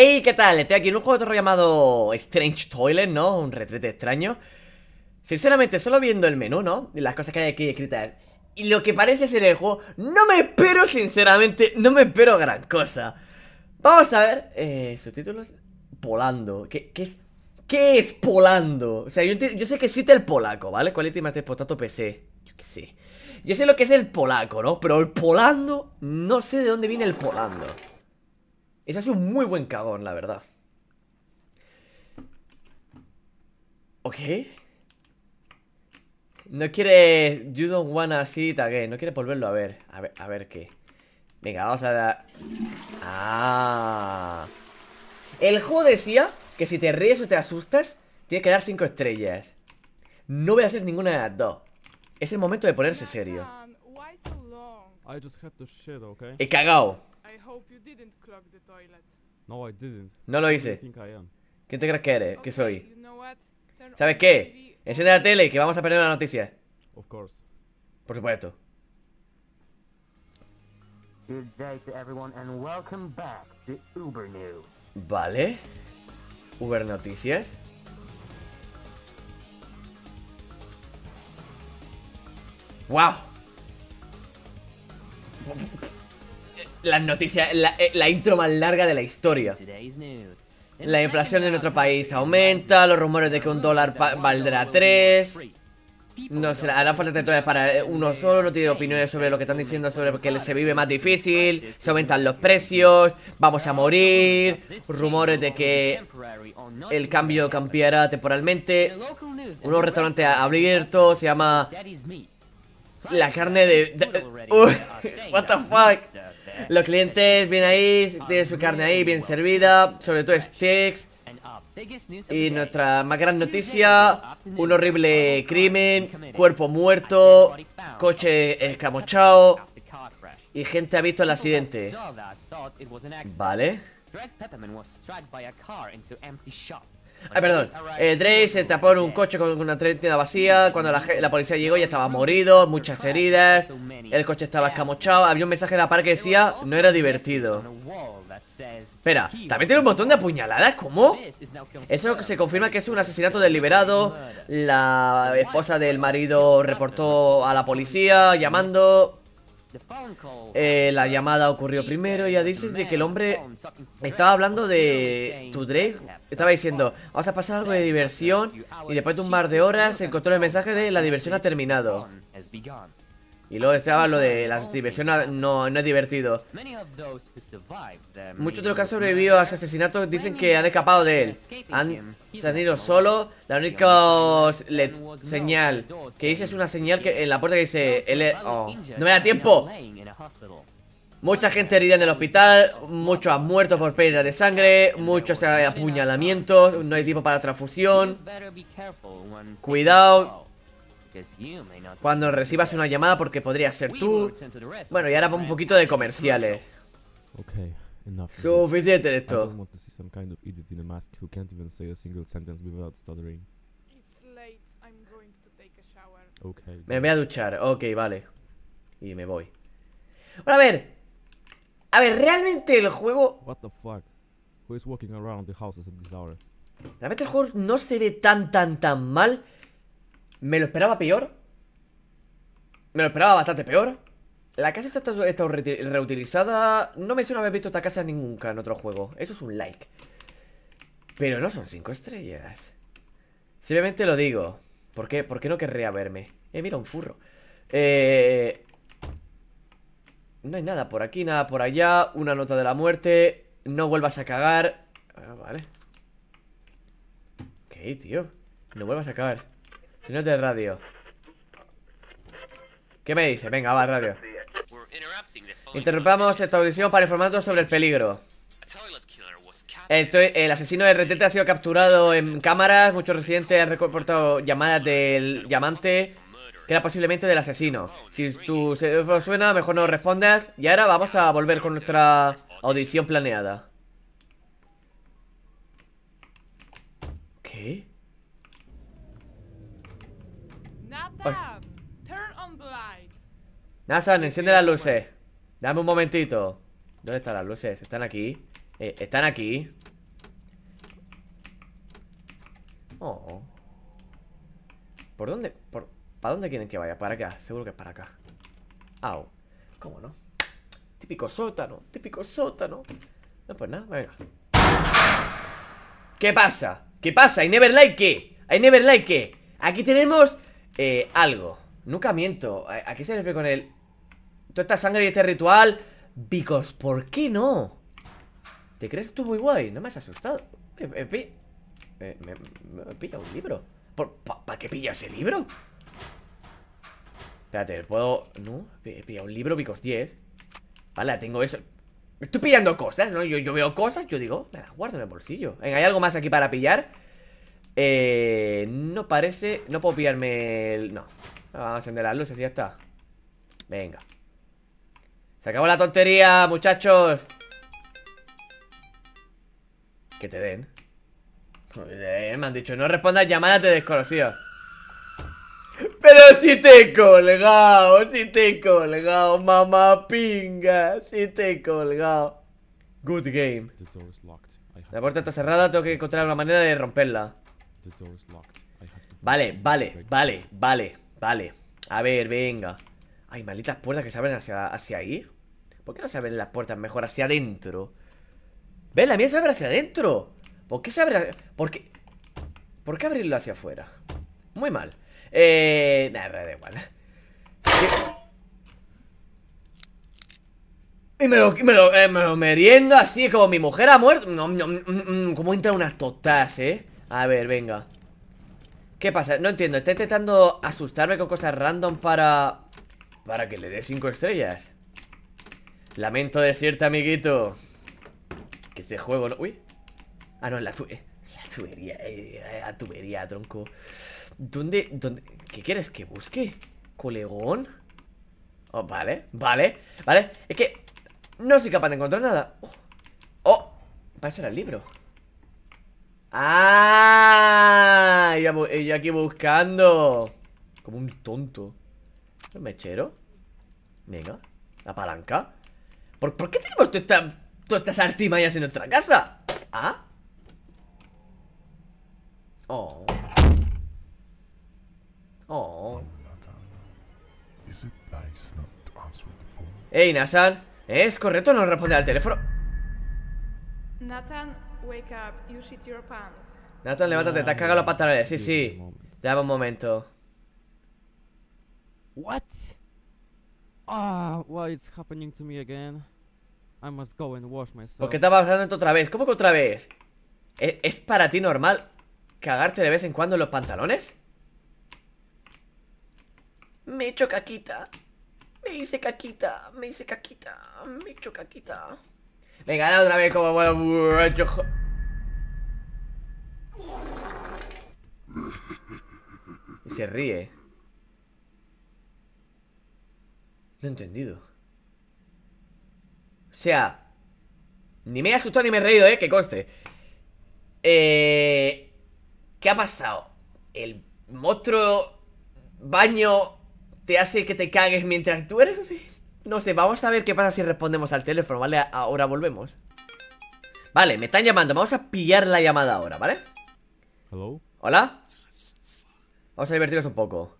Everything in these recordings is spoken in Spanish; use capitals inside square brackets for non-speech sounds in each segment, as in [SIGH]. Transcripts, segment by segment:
Hey, ¿qué tal? Estoy aquí en un juego de terror llamado Strange Toilet, ¿no? Un retrete extraño Sinceramente, solo viendo el menú, ¿no? Y las cosas que hay aquí escritas Y lo que parece ser el juego No me espero, sinceramente, no me espero gran cosa Vamos a ver eh, Subtítulos Polando ¿Qué, es? ¿Qué es polando? O sea, yo, sé que existe el polaco, ¿vale? ¿Cuál es el potato PC? Yo qué sé Yo sé lo que es el polaco, ¿no? Pero el polando, no sé de dónde viene el polando ese ha sido un muy buen cagón, la verdad. Ok. No quiere... You don't wanna see it again. No quiere volverlo a ver. A ver, a ver qué. Venga, vamos a dar... Ah. El juego decía que si te ríes o te asustas, tienes que dar 5 estrellas. No voy a hacer ninguna de las dos. Es el momento de ponerse serio. He cagado toilet. No, lo hice. ¿Quién te crees que eres? ¿Qué soy? ¿Sabes qué? Enciende la tele que vamos a perder la noticia. Of course. Por supuesto. Vale. Uber Noticias. ¡Wow! La noticia, eh, la, intro más larga de la historia. La inflación en nuestro país aumenta, los rumores de que un dólar valdrá tres. No sé, hará falta territorios para eh, uno solo, no tiene opiniones sobre lo que están diciendo, sobre que se vive más difícil, se aumentan los precios, vamos a morir, rumores de que el cambio cambiará temporalmente, Un nuevo restaurante abierto se llama la carne de... [LAUGHS] what the fuck? Los clientes vienen ahí, tienen su carne ahí bien servida, sobre todo steaks. Y nuestra más gran noticia, un horrible crimen, cuerpo muerto, coche escamochado y gente ha visto el accidente. Vale. Ay, ah, perdón. Eh, Drake se tapó en un coche con una tienda vacía. Cuando la, policía llegó ya estaba morido, muchas heridas. El coche estaba escamochado. Había un mensaje en la par que decía, no era divertido. Espera, también tiene un montón de apuñaladas, ¿cómo? Eso se confirma que es un asesinato deliberado. La esposa del marido reportó a la policía llamando... Eh, la llamada ocurrió primero y dices de que el hombre estaba hablando de tu Drake. Estaba diciendo, vamos a pasar algo de diversión y después de un par de horas encontró el mensaje de la diversión ha terminado. Y luego deseaba lo de la diversión ah, no, no es divertido. Muchos de los que han sobrevivido a ese asesinato dicen que han escapado de él. Han, salido solos. La única señal que dice es una señal que en la puerta que dice... Oh, ¡No me da tiempo! Mucha gente herida en el hospital, muchos han muerto por pérdida de sangre, muchos apuñalamientos, no hay tiempo para transfusión. Cuidado, cuando recibas una llamada porque podría ser tú. Bueno, y ahora un poquito de comerciales. Suficiente de esto. Me voy a duchar, ok, vale. Y me voy. a ver. A ver, realmente el juego. What the fuck? Who is walking around the houses at this Realmente el juego no se ve tan, tan, tan mal. Me lo esperaba peor. Me lo esperaba bastante peor. La casa está, reutilizada. No me suena haber visto esta casa nunca en otro juego. Eso es un like. Pero no son cinco estrellas. Simplemente lo digo. ¿Por qué? ¿Por qué no querría verme? Eh, mira, un furro. Eh... No hay nada por aquí, nada por allá. Una nota de la muerte. No vuelvas a cagar. Ah, vale. Ok, tío. No vuelvas a cagar. Si de radio. ¿Qué me dice? Venga, va, radio. Interrumpamos esta audición para informarnos sobre el peligro. El, asesino de RTT ha sido capturado en cámaras. Muchos residentes han reportado llamadas del llamante, que era posiblemente del asesino. Si tu cerebro suena, mejor no respondas. Y ahora vamos a volver con nuestra audición planeada. Nathan, enciende las luces. Dame un momentito. ¿Dónde están las luces? Están aquí. Eh, están aquí. Oh. ¿Por dónde? ¿Para dónde quieren que vaya? Para acá. Seguro que es para acá. Au. ¿Cómo no? Típico sótano. Típico sótano. No, pues nada. Venga. ¿Qué pasa? ¿Qué pasa? ¡Hay never like Neverlike! never Aquí tenemos eh, algo. Nunca miento. ¿A, qué se refiere con el...? Toda esta sangre y este ritual... Because, ¿por qué no? ¿Te crees tú muy guay? No me has asustado. Eh, eh, eh, me, he pillado un libro. ¿Para qué pilla ese libro? Espérate, puedo... No, he pillado un libro picos 10. Vale, tengo eso. Estoy pillando cosas, ¿no? Yo, veo cosas, yo digo, me las guardo en el bolsillo. ¿hay algo más aquí para pillar? Eh, no parece... No puedo pillarme el... No. Vamos a encender las luces y ya está. Venga. Se acabó la tontería, muchachos. Que te den. Eh, me han dicho, no respondas llamadas de desconocidos. Pero si te he colgado, si te he colgado, mamá pinga, si te he colgado. Good game. La puerta está cerrada, tengo que encontrar una manera de romperla. Vale, vale, vale, vale, vale. A ver, venga. Hay malditas puertas que se abren hacia, hacia ahí. ¿Por qué no se abren las puertas mejor hacia adentro? ¿Ves? La mía se abre hacia adentro. ¿Por qué se abre? ¿Por qué? ¿Por qué abrirlo hacia afuera? Muy mal. Eh. Nada, da igual. Y me lo, me, lo, eh, me lo meriendo así, como mi mujer ha muerto. No, no, mm, mm, mm, ¿Cómo entran unas totas, eh? A ver, venga ¿Qué pasa? No entiendo, está intentando asustarme con cosas random para... Para que le dé cinco estrellas Lamento decirte, amiguito Que este juego no... Uy Ah, no, la tubería La tubería, eh, la tubería, tronco ¿Dónde, dónde? ¿Qué quieres que busque? ¿Colegón? Oh, vale, vale, vale Es que no soy capaz de encontrar nada Oh, oh para eso era el libro ¡Ah! Y aquí buscando. Como un tonto. ¿El mechero? Venga. La palanca. ¿Por, qué tenemos todas estas artimañas en nuestra casa? ¿Ah? Oh. Oh. ¡Ey, Nathan. ¿Es correcto no responder al teléfono? Nathan, wake up, you shit your pants. Nathan, levántate, te has cagado los pantalones. Sí, sí. Dame un momento. What? Ah, why it's happening to me again? I must go and wash myself. ¿Por qué está pasando esto otra vez? ¿Cómo que otra vez? ¿Es, ¿Es, para ti normal cagarte de vez en cuando en los pantalones? Me he hecho caquita. Me hice caquita. Me hice caquita. Me he hecho caquita. Venga, otra vez como bueno, Y se ríe. No he entendido. O sea, ni me he asustado ni me he reído, eh, que conste. Eh, ¿Qué ha pasado? El monstruo baño te hace que te cagues mientras duermes. No sé, vamos a ver qué pasa si respondemos al teléfono, ¿vale? Ahora volvemos. Vale, me están llamando. Vamos a pillar la llamada ahora, ¿vale? Hello. Hola. Vamos a divertirnos un poco.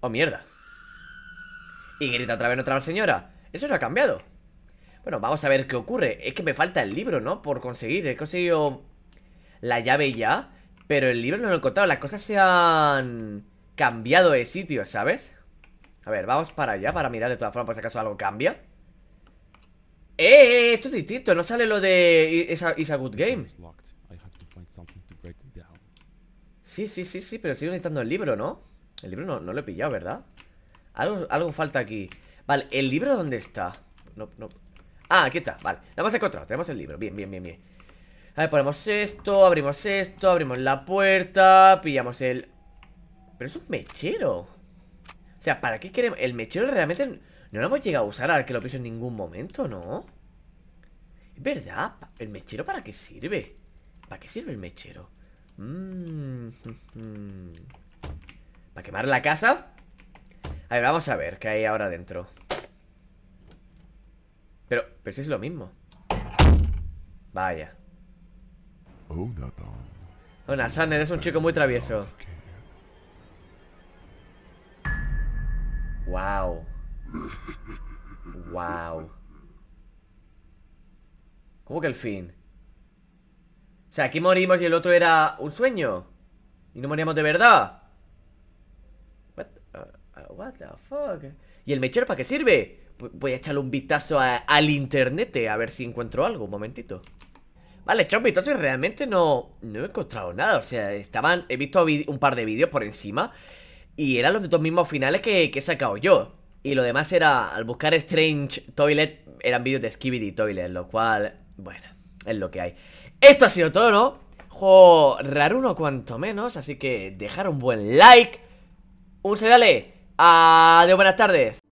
Oh, mierda. Y grita otra vez otra señora. Eso no ha cambiado. Bueno, vamos a ver qué ocurre. Es que me falta el libro, ¿no? Por conseguir. He conseguido la llave ya. Pero el libro no lo he encontrado. Las cosas se han cambiado de sitio, ¿sabes? A ver, vamos para allá para mirar de todas formas por si acaso algo cambia. ¡Eh! Esto es distinto, no sale lo de esa good game. Sí, sí, sí, sí, pero sigo necesitando el libro, ¿no? El libro no, no lo he pillado, ¿verdad? Algo, algo falta aquí. Vale, ¿el libro dónde está? Ah, aquí está, vale. Lo hemos encontrado, tenemos el libro. Bien, bien, bien, bien. A ver, ponemos esto, abrimos esto, abrimos la puerta, pillamos el... Pero es un mechero. O sea, ¿para qué queremos? El mechero realmente no lo hemos llegado a usar, ver que lo pienso en ningún momento, ¿no? Es verdad. ¿El mechero para qué sirve? ¿Para qué sirve el mechero? Mm, [LAUGHS] ¿Para quemar la casa? A ver, vamos a ver qué hay ahora dentro. Pero, pero si es lo mismo. Vaya. Onasan, eres un chico muy travieso. Wow. Wow. ¿Cómo que el fin? O sea, aquí morimos y el otro era un sueño. Y no moríamos de verdad. What, the uh, fuck? ¿Y el mechero para qué sirve? Voy a echarle un vistazo al internet eh, a ver si encuentro algo. Un momentito. Vale, he un vistazo y realmente no, no he encontrado nada. O sea, estaban. He visto un par de vídeos por encima. Y eran los dos mismos finales que, que he sacado yo. Y lo demás era, al buscar Strange Toilet, eran vídeos de Skibidi Toilet, lo cual, bueno, es lo que hay. Esto ha sido todo, ¿no? Juego raro uno cuanto menos, así que dejar un buen like. Un a eh. Adiós, buenas tardes.